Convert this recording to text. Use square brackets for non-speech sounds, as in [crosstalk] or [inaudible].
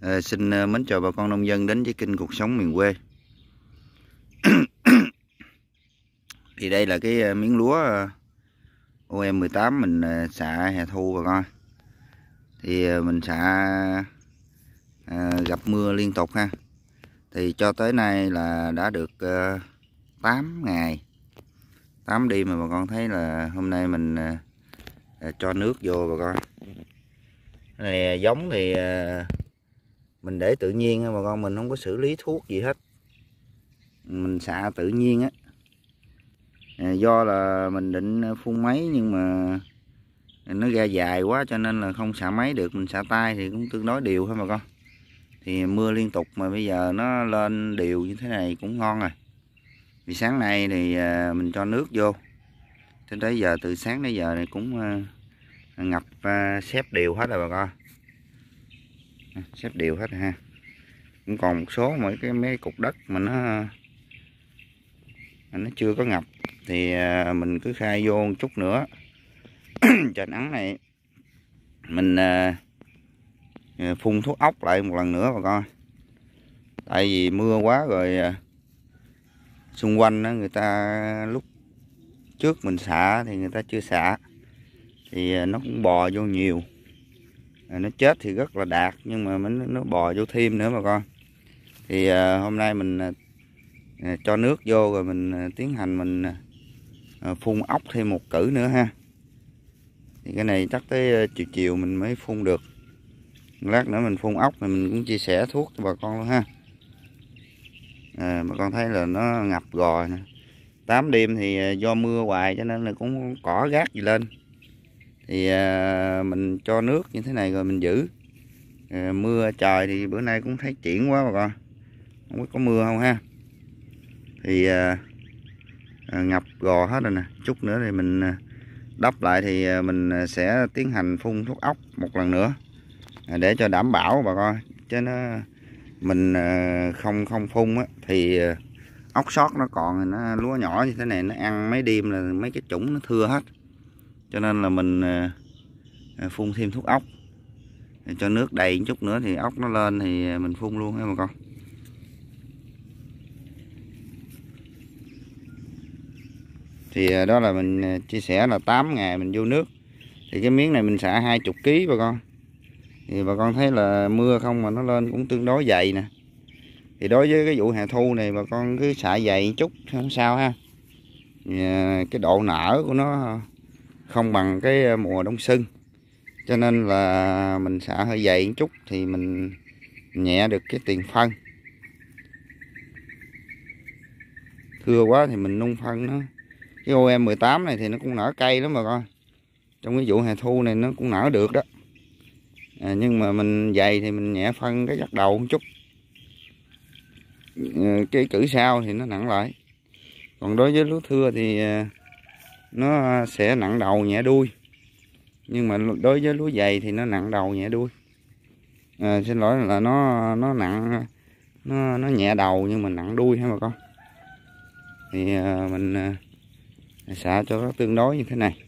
À, xin ờ, mến chào bà con nông dân đến với kênh cuộc sống miền quê [coughs] thì đây là cái ờ, miếng lúa OM18 mình xạ hè thu bà con thì mình xạ à, gặp mưa liên tục ha thì cho tới nay là đã được uh, 8 ngày 8 đi mà bà con thấy là hôm nay mình uh, cho nước vô bà con này giống thì uh, mình để tự nhiên thôi bà con mình không có xử lý thuốc gì hết mình xạ tự nhiên á à, do là mình định phun máy nhưng mà nó ra dài quá cho nên là không xả máy được mình xả tay thì cũng tương đối đều thôi bà con thì mưa liên tục mà bây giờ nó lên đều như thế này cũng ngon rồi vì sáng nay thì à, mình cho nước vô cho tới giờ từ sáng đến giờ này cũng à, ngập xếp đều hết rồi bà con xếp đều hết ha cũng còn một số mấy cái mấy cục đất mà nó nó chưa có ngập thì à, mình cứ khai vô một chút nữa [clears throat] trời nắng này mình à, à, phun thuốc ốc lại một lần nữa bà con tại vì mưa quá rồi xung quanh đó, người ta lúc trước mình xả thì người ta chưa xả thì nó cũng bò vô nhiều Ờ, nó chết thì rất là đạt nhưng mà mình nó bò vô thêm nữa bà con thì à, hôm nay mình à, cho nước vô rồi mình à, tiến hành mình à, phun ốc thêm một cử nữa ha thì cái này chắc tới chiều chiều mình mới phun được lát nữa mình phun ốc thì mình cũng chia sẻ thuốc cho bà con luôn ha à, bà con thấy là nó ngập gòi nè tám đêm thì do mưa hoài cho nên là cũng cỏ rác gì lên thì à, mình cho nước như thế này rồi mình giữ à, mưa trời thì bữa nay cũng thấy chuyển quá bà con không biết có mưa không ha thì à, ngập gò hết rồi nè chút nữa thì mình đắp lại thì mình sẽ tiến hành phun thuốc ốc một lần nữa để cho đảm bảo bà con chứ nó mình không không phun á thì ốc sót nó còn nó lúa nhỏ như thế này nó ăn mấy đêm là mấy cái chủng nó thưa hết cho nên là mình à, à, phun thêm thuốc ốc cho nước đầy chút nữa thì ốc nó lên thì à, mình phun luôn ha bà con thì đó là mình chia sẻ là 8 ngày mình vô nước thì cái miếng này mình xả 20 kg bà con thì bà con thấy là mưa không mà nó lên cũng tương đối dày nè thì đối với cái vụ hè thu này bà con cứ xả dày chút không sao ha cái độ nở của nó không bằng cái ờ, mùa đông xuân, cho nên là mình xả hơi dày một chút thì mình nhẹ được cái tiền phân thưa quá thì mình nung phân nó cái ô OM 18 này thì nó cũng nở cây lắm mà coi, trong cái vụ hè thu này nó cũng nở được đó à, nhưng mà mình dày thì mình nhẹ phân cái giặt đầu một chút ừ, cái cử sao thì nó nặng lại còn đối với lúa thưa thì ờ, nó sẽ nặng đầu nhẹ đuôi nhưng mà đối với lúa dày thì nó nặng đầu nhẹ đuôi à, xin lỗi là nó nó nặng nó nó nhẹ đầu nhưng mà nặng đuôi ha bà con thì à, mình à, xả cho nó tương đối như thế này